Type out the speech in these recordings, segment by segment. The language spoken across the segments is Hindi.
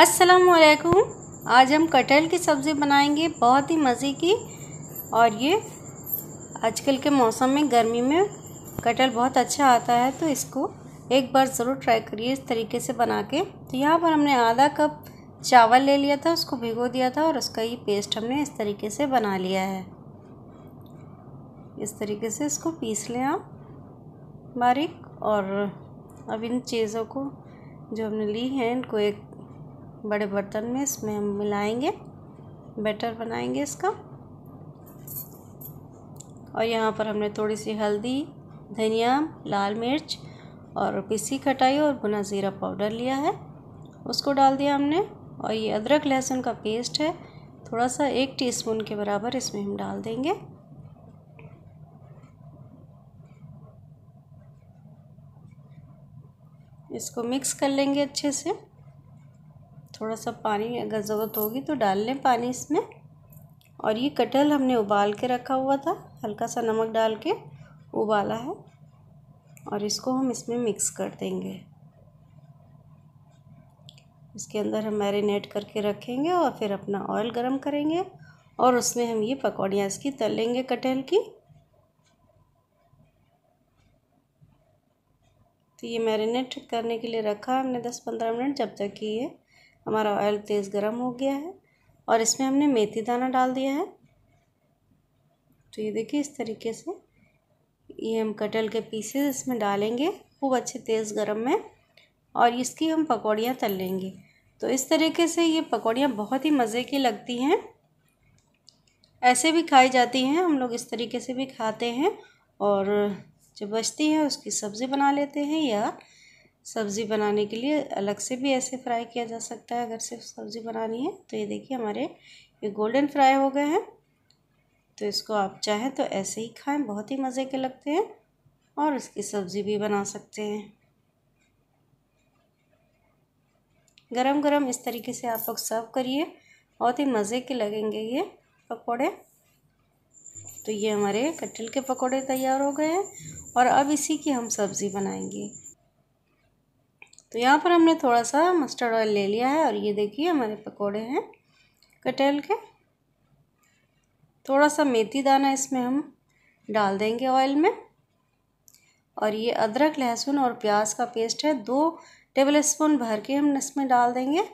असलकुम आज हम कटहल की सब्ज़ी बनाएंगे बहुत ही मज़े की और ये आजकल के मौसम में गर्मी में कटहल बहुत अच्छा आता है तो इसको एक बार ज़रूर ट्राई करिए इस तरीके से बना के तो यहाँ पर हमने आधा कप चावल ले लिया था उसको भिगो दिया था और उसका ये पेस्ट हमने इस तरीके से बना लिया है इस तरीके से इसको पीस लें आप बारीक और अब इन चीज़ों को जो हमने ली हैं इनको एक बड़े बर्तन में इसमें हम मिलाएंगे बैटर बनाएंगे इसका और यहाँ पर हमने थोड़ी सी हल्दी धनिया लाल मिर्च और पीसी खटाई और भुना ज़ीरा पाउडर लिया है उसको डाल दिया हमने और ये अदरक लहसुन का पेस्ट है थोड़ा सा एक टीस्पून के बराबर इसमें हम डाल देंगे इसको मिक्स कर लेंगे अच्छे से थोड़ा सा पानी अगर ज़रूरत होगी तो डाल लें पानी इसमें और ये कटहल हमने उबाल के रखा हुआ था हल्का सा नमक डाल के उबाला है और इसको हम इसमें मिक्स कर देंगे इसके अंदर हम मैरिनेट करके रखेंगे और फिर अपना ऑयल गरम करेंगे और उसमें हम ये पकौड़ियाँ इसकी तल लेंगे कटहल की तो ये मैरिनेट करने के लिए रखा हमने दस पंद्रह मिनट जब तक कि ये हमारा ऑयल तेज़ गर्म हो गया है और इसमें हमने मेथी दाना डाल दिया है तो ये देखिए इस तरीके से ये हम कटहल के पीसेस इसमें डालेंगे खूब अच्छे तेज़ गर्म में और इसकी हम पकौड़ियाँ तल लेंगे तो इस तरीके से ये पकौड़ियाँ बहुत ही मज़े की लगती हैं ऐसे भी खाई जाती हैं हम लोग इस तरीके से भी खाते हैं और जो बचती हैं उसकी सब्ज़ी बना लेते हैं या सब्ज़ी बनाने के लिए अलग से भी ऐसे फ्राई किया जा सकता है अगर सिर्फ सब्ज़ी बनानी है तो ये देखिए हमारे ये गोल्डन फ्राई हो गए हैं तो इसको आप चाहें तो ऐसे ही खाएं बहुत ही मज़े के लगते हैं और इसकी सब्ज़ी भी बना सकते हैं गरम गरम इस तरीके से आप लोग सर्व करिए बहुत ही मज़े के लगेंगे ये पकौड़े तो ये हमारे कटल के पकौड़े तैयार हो गए हैं और अब इसी की हम सब्ज़ी बनाएंगे तो यहाँ पर हमने थोड़ा सा मस्टर्ड ऑयल ले लिया है और ये देखिए हमारे पकोड़े हैं कटहल के थोड़ा सा मेथी दाना इसमें हम डाल देंगे ऑयल में और ये अदरक लहसुन और प्याज का पेस्ट है दो टेबल स्पून भर के हम इसमें डाल देंगे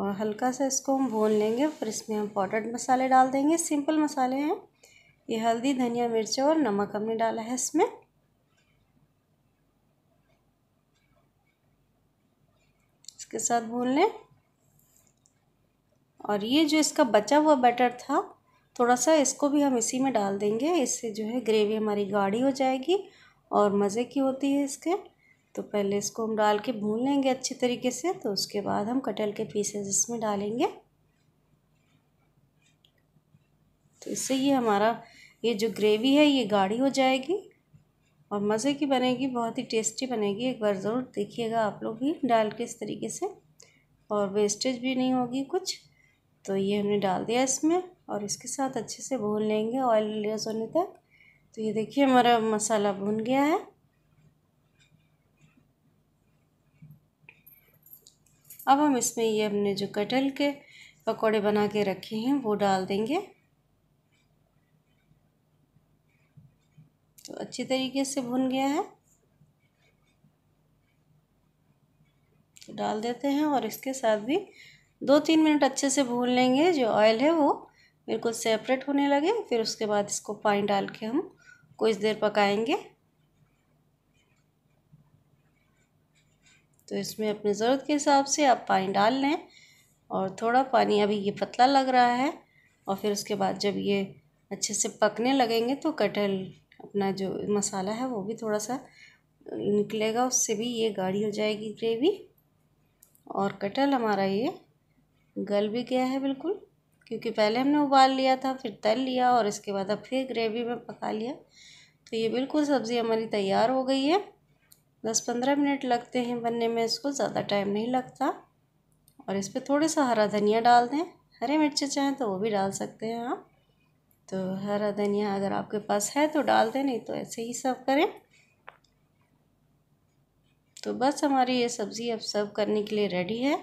और हल्का सा इसको हम भून लेंगे फिर इसमें हम पाउडर्ड मसाले डाल देंगे सिंपल मसाले हैं ये हल्दी धनिया मिर्च और नमक हमने डाला है इसमें इसके साथ भून लें और ये जो इसका बचा हुआ बैटर था थोड़ा सा इसको भी हम इसी में डाल देंगे इससे जो है ग्रेवी हमारी गाढ़ी हो जाएगी और मज़े की होती है इसके तो पहले इसको हम डाल के भून लेंगे अच्छी तरीके से तो उसके बाद हम कटहल के पीसेस इसमें डालेंगे तो इससे ये हमारा ये जो ग्रेवी है ये गाढ़ी हो जाएगी और मज़े की बनेगी बहुत ही टेस्टी बनेगी एक बार ज़रूर देखिएगा आप लोग भी डाल के इस तरीके से और वेस्टेज भी नहीं होगी कुछ तो ये हमने डाल दिया इसमें और इसके साथ अच्छे से भून लेंगे ऑयल लेस होने तक तो ये देखिए हमारा मसाला भून गया है अब हम इसमें ये हमने जो कटहल के पकौड़े बना के रखे हैं वो डाल देंगे तो अच्छी तरीके से भुन गया है तो डाल देते हैं और इसके साथ भी दो तीन मिनट अच्छे से भून लेंगे जो ऑयल है वो बिल्कुल सेपरेट होने लगे फिर उसके बाद इसको पानी डाल के हम कुछ देर पकाएंगे तो इसमें अपनी ज़रूरत के हिसाब से आप पानी डाल लें और थोड़ा पानी अभी ये पतला लग रहा है और फिर उसके बाद जब ये अच्छे से पकने लगेंगे तो कटहल अपना जो मसाला है वो भी थोड़ा सा निकलेगा उससे भी ये गाढ़ी हो जाएगी ग्रेवी और कटहल हमारा ये गल भी गया है बिल्कुल क्योंकि पहले हमने उबाल लिया था फिर तल लिया और इसके बाद अब फिर ग्रेवी में पका लिया तो ये बिल्कुल सब्ज़ी हमारी तैयार हो गई है दस पंद्रह मिनट लगते हैं बनने में इसको ज़्यादा टाइम नहीं लगता और इस पर थोड़ा सा हरा धनिया डाल दें हरे मिर्चें चाहें तो वो भी डाल सकते हैं आप तो हरा धनिया अगर आपके पास है तो डाल दें नहीं तो ऐसे ही सर्व करें तो बस हमारी ये सब्ज़ी अब सर्व करने के लिए रेडी है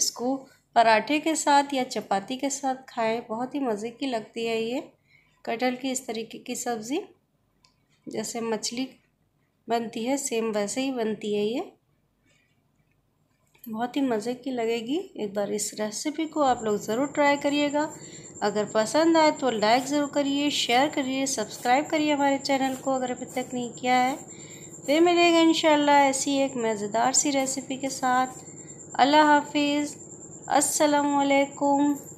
इसको पराठे के साथ या चपाती के साथ खाएं बहुत ही मज़े की लगती है ये कटहल की इस तरीके की सब्ज़ी जैसे मछली बनती है सेम वैसे ही बनती है ये बहुत ही मज़े की लगेगी एक बार इस रेसिपी को आप लोग ज़रूर ट्राई करिएगा अगर पसंद आए तो लाइक ज़रूर करिए शेयर करिए सब्सक्राइब करिए हमारे चैनल को अगर अभी तक नहीं किया है फिर मिलेगा इन ऐसी एक मज़ेदार सी रेसिपी के साथ अल्लाह हाफिज़ असलकुम